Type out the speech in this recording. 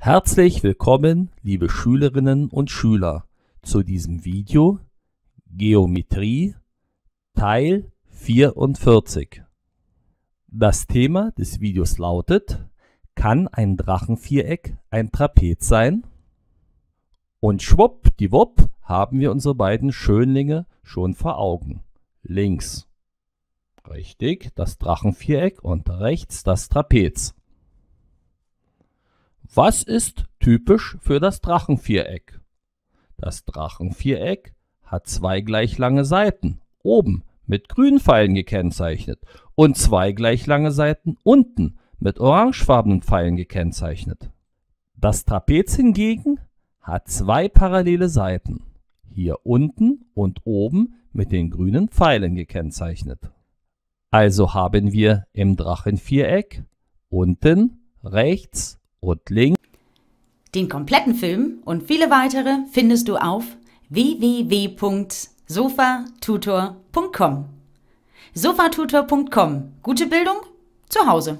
Herzlich willkommen, liebe Schülerinnen und Schüler, zu diesem Video Geometrie Teil 44. Das Thema des Videos lautet, kann ein Drachenviereck ein Trapez sein? Und schwuppdiwupp haben wir unsere beiden Schönlinge schon vor Augen. Links, richtig, das Drachenviereck und rechts das Trapez. Was ist typisch für das Drachenviereck? Das Drachenviereck hat zwei gleich lange Seiten, oben mit grünen Pfeilen gekennzeichnet und zwei gleich lange Seiten unten mit orangefarbenen Pfeilen gekennzeichnet. Das Trapez hingegen hat zwei parallele Seiten, hier unten und oben mit den grünen Pfeilen gekennzeichnet. Also haben wir im Drachenviereck unten, rechts und Link. Den kompletten Film und viele weitere findest du auf www.sofatutor.com. Sofatutor.com. Gute Bildung zu Hause.